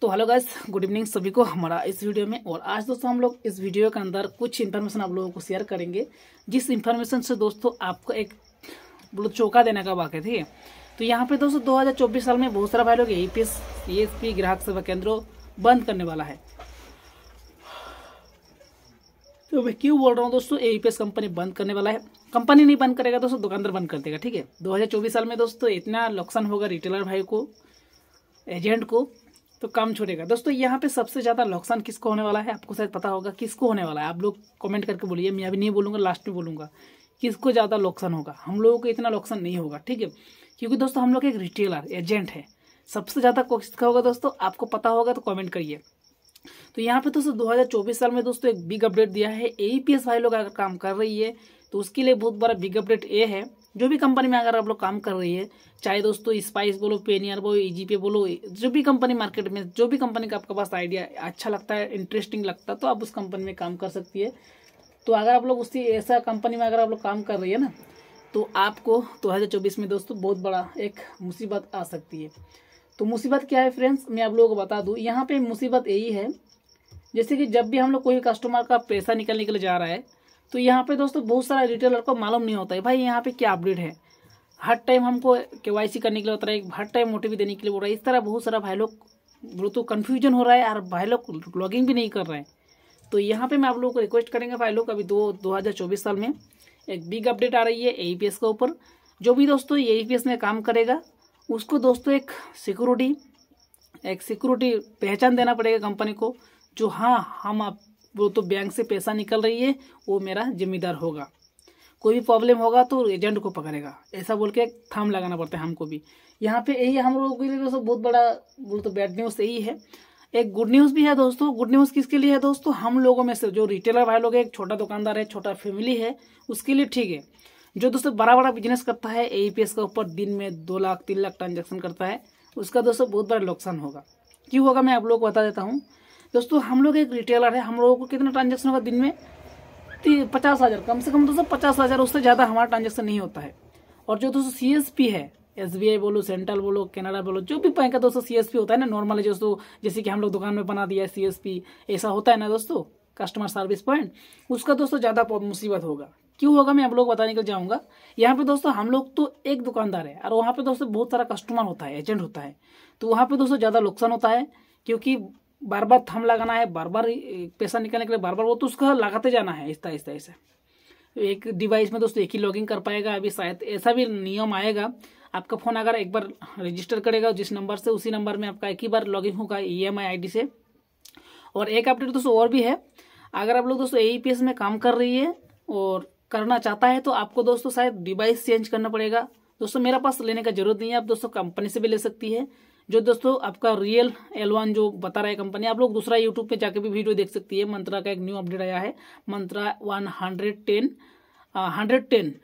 तो hello guys good evening सभी को हमारा इस वीडियो में और आज दोस्तों हम लोग इस वीडियो के अंदर कुछ इन्फॉर्मेशन आप लोगों को शेयर करेंगे जिस इन्फॉर्मेशन से दोस्तों आपको एक बोलो मतलब चौका देने का वाक्य थी तो यहाँ पे दोस्तों 2024 साल में बहुत सारा भाई लोग ए पी e ग्राहक सेवा केंद्रों बंद करने वाला है तो मैं क्यों बोल रहा हूँ दोस्तों ए कंपनी बंद करने वाला है कंपनी नहीं बंद करेगा दोस्तों दुकानदार बंद कर देगा ठीक है दो साल में दोस्तों इतना नुकसान होगा रिटेलर भाई को एजेंट को तो कम छोड़ेगा दोस्तों यहाँ पे सबसे ज़्यादा नुकसान किसको होने वाला है आपको शायद पता होगा किसको होने वाला है आप लोग कमेंट करके बोलिए मैं अभी नहीं बोलूंगा लास्ट में बोलूंगा किसको ज़्यादा नुकसान होगा हम लोगों को इतना नुकसान नहीं होगा ठीक है क्योंकि दोस्तों हम लोग एक रिटेलर एजेंट है सबसे ज़्यादा किसका होगा दोस्तों आपको पता होगा तो कॉमेंट करिए तो यहाँ पे दोस्तों दो साल में दोस्तों एक बिग अपडेट दिया है ए पी एस भाई लोग अगर काम कर रही है तो उसके लिए बहुत बड़ा बिग अपडेट ये है जो भी कंपनी में अगर आप लोग काम कर रही है चाहे दोस्तों स्पाइस बोलो पेनियर बोलो ई e पे बोलो जो भी कंपनी मार्केट में जो भी कंपनी का आपके पास आइडिया अच्छा लगता है इंटरेस्टिंग लगता है तो आप उस कंपनी में काम कर सकती है तो अगर आप लोग उसी ऐसा कंपनी में अगर आप लोग काम कर रही है ना तो आपको दो हज़ार चौबीस में दोस्तों बहुत बड़ा एक मुसीबत आ सकती है तो मुसीबत क्या है फ्रेंड्स मैं आप लोगों को बता दूँ यहाँ पर मुसीबत यही है जैसे कि जब भी हम लोग कोई कस्टमर का पैसा निकलने के लिए जा रहा है तो यहाँ पे दोस्तों बहुत सारा रिटेलर को मालूम नहीं होता है भाई यहाँ पे क्या अपडेट है हर टाइम हमको के करने के लिए होता है हर टाइम मोटिवी देने के लिए बोल रहा है इस तरह बहुत सारा भाई लोग बोलो तो कन्फ्यूजन हो रहा है और भाई लोग लॉगिंग भी नहीं कर रहे हैं तो यहाँ पे मैं आप लोगों को रिक्वेस्ट करेंगे भाई लोग अभी दो दो साल में एक बिग अपडेट आ रही है ए के ऊपर जो भी दोस्तों ए में काम करेगा उसको दोस्तों एक सिक्योरिटी एक सिक्योरिटी पहचान देना पड़ेगा कंपनी को जो हाँ हम आप वो तो बैंक से पैसा निकल रही है वो मेरा जिम्मेदार होगा कोई भी प्रॉब्लम होगा तो एजेंट को पकड़ेगा ऐसा बोल के थाम लगाना पड़ता है हमको भी यहाँ पे यही हम लोगों के लिए दोस्तों बहुत बड़ा बोल तो बैड न्यूज़ यही है एक गुड न्यूज़ भी है दोस्तों गुड न्यूज़ किसके लिए है दोस्तों हम लोगों में से जो रिटेलर भाई लोग एक छोटा दुकानदार है छोटा फैमिली है उसके लिए ठीक है जो दोस्तों बड़ा बड़ा बिजनेस करता है ए के ऊपर दिन में दो लाख तीन लाख ट्रांजेक्शन करता है उसका दोस्तों बहुत बड़ा नुकसान होगा क्यों होगा मैं आप लोग को बता देता हूँ दोस्तों हम लोग एक रिटेलर है हम लोगों को कितना ट्रांजेक्शन होगा दिन में पचास हज़ार कम से कम दोस्तों पचास हज़ार उससे ज़्यादा हमारा ट्रांजेक्शन नहीं होता है और जो दोस्तों सी एस पी है एस बी आई बोलो सेंट्रल बोलो कनाडा बोलो जो भी बैंक का दोस्तों सी एस पी होता है ना नॉर्मल है दोस्तों जैसे कि हम लोग दुकान में बना दिया है ऐसा होता है ना दोस्तों कस्टमर सर्विस पॉइंट उसका दोस्तों ज़्यादा मुसीबत होगा क्यों होगा मैं आप लोग बताने के लिए जाऊँगा यहाँ पे दोस्तों हम लोग तो एक दुकानदार है और वहाँ पे दोस्तों बहुत सारा कस्टमर होता है एजेंट होता है तो वहाँ पे दोस्तों ज़्यादा नुकसान होता है क्योंकि बार बार थम लगाना है बार बार पैसा निकालने के लिए बार बार वो तो उसका लगाते जाना है इस तरह इस तरह से एक डिवाइस में दोस्तों एक ही लॉगिंग कर पाएगा अभी शायद ऐसा भी नियम आएगा आपका फ़ोन अगर एक बार रजिस्टर करेगा जिस नंबर से उसी नंबर में आपका एक ही बार लॉगिन होगा ई एम आई से और एक अपडेट दोस्तों और भी है अगर आप लोग दोस्तों ए e में काम कर रही है और करना चाहता है तो आपको दोस्तों शायद डिवाइस चेंज करना पड़ेगा दोस्तों मेरा पास लेने का जरूरत नहीं है आप दोस्तों कंपनी से भी ले सकती है जो दोस्तों आपका रियल एलवन जो बता रहा है कंपनी आप लोग दूसरा यूट्यूब पे जाके भी वीडियो देख सकती है मंत्रा का एक न्यू अपडेट आया है Mantra one hundred ten hundred ten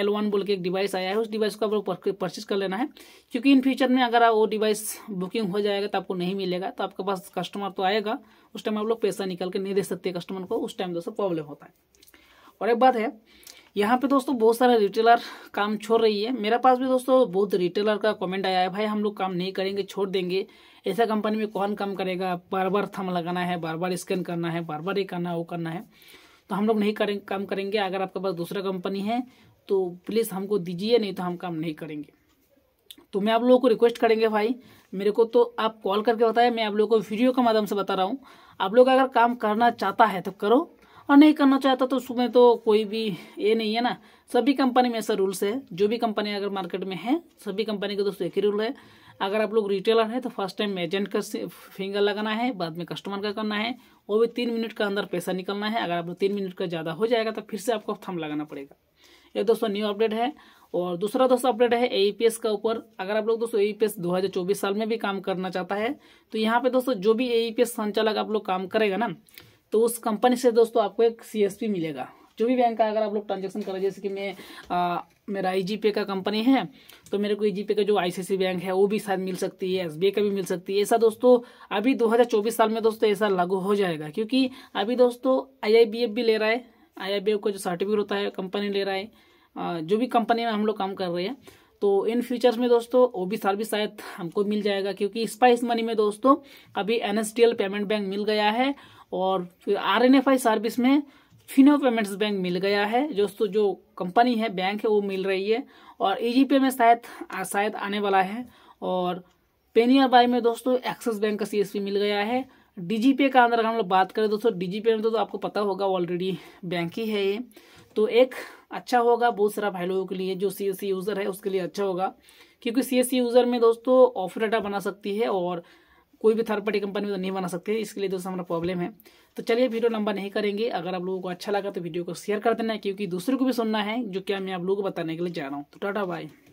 L one बोल के एक डिवाइस आया है उस डिवाइस को आप लोग परचेज कर लेना है क्योंकि इन फ्यूचर में अगर वो डिवाइस बुकिंग हो जाएगा तो आपको नहीं मिलेगा तो आपके पास कस्टमर तो आएगा उस टाइम आप लोग पैसा निकाल के नहीं दे सकते कस्टमर को उस टाइम दोस्तों प्रॉब्लम होता है और एक बात है यहाँ पे दोस्तों बहुत सारा रिटेलर काम छोड़ रही है मेरे पास भी दोस्तों बहुत रिटेलर का कमेंट आया है भाई हम लोग काम नहीं करेंगे छोड़ देंगे ऐसा कंपनी में कौन काम करेगा बार बार थम लगाना है बार बार स्कैन करना है बार बार ये करना वो करना है तो हम लोग नहीं करें काम करेंगे अगर आपके पास दूसरा कंपनी है तो प्लीज़ हमको दीजिए नहीं तो हम काम नहीं करेंगे तो मैं आप लोगों को रिक्वेस्ट करेंगे भाई मेरे को तो आप कॉल करके बताएं मैं आप लोगों को वीडियो के माध्यम से बता रहा हूँ आप लोग अगर काम करना चाहता है तो करो और नहीं करना चाहता तो उसमें तो कोई भी ये नहीं है ना सभी कंपनी में ऐसा रूल्स है जो भी कंपनी अगर मार्केट में है सभी कंपनी का दोस्तों एक ही रूल है अगर आप लोग रिटेलर हैं तो फर्स्ट टाइम एजेंट का फिंगर लगाना है बाद में कस्टमर का करना है वो भी तीन मिनट का अंदर पैसा निकलना है अगर आप लोग तीन मिनट का ज़्यादा हो जाएगा तो फिर से आपको थम लगाना पड़ेगा ये दोस्तों न्यू अपडेट है और दूसरा दोस्तों अपडेट है ए का ऊपर अगर आप लोग दोस्तों ए दो साल में भी काम करना चाहता है तो यहाँ पे दोस्तों जो भी ए संचालक आप लोग काम करेगा ना तो उस कंपनी से दोस्तों आपको एक सी मिलेगा जो भी बैंक का अगर आप लोग ट्रांजेक्शन करें जैसे कि मैं आ, मेरा ई पे का कंपनी है तो मेरे को ई पे का जो आईसीआईसी बैंक है वो भी शायद मिल सकती है एस का भी मिल सकती है ऐसा दोस्तों अभी 2024 साल में दोस्तों ऐसा लागू हो जाएगा क्योंकि अभी दोस्तों आई भी ले रहा है आई का जो सर्टिफिकेट होता है कंपनी ले रहा है जो भी कंपनी में हम लोग काम कर रहे हैं तो इन फ्यूचर्स में दोस्तों वो भी सर्विस शायद हमको मिल जाएगा क्योंकि स्पाइस मनी में दोस्तों अभी एन पेमेंट बैंक मिल गया है और आर सर्विस में फिनो पेमेंट्स बैंक मिल गया है दोस्तों जो कंपनी है बैंक है वो मिल रही है और ई e पे में शायद शायद आने वाला है और पेनियर बाई में दोस्तों एक्सिस बैंक का सी मिल गया है डीजीपे का अंदर अगर हम लोग बात करें दोस्तों डीजीपे में तो, तो आपको पता होगा ऑलरेडी बैंक ही है ये तो एक अच्छा होगा बहुत सारा भाई लोगों के लिए जो सी यूज़र है उसके लिए अच्छा होगा क्योंकि सी यूज़र में दोस्तों ऑफ डाटा बना सकती है और कोई भी थर्ड पार्टी कंपनी में तो नहीं बना सकते इसके लिए दोस्तों हमारा प्रॉब्लम है तो चलिए वीडियो लंबा नहीं करेंगे अगर आप लोगों को अच्छा लगा तो वीडियो को शेयर कर देना क्योंकि दूसरे को भी सुनना है जो क्या मैं आप लोगों को बताने के लिए जा रहा हूँ तो टाटा बाय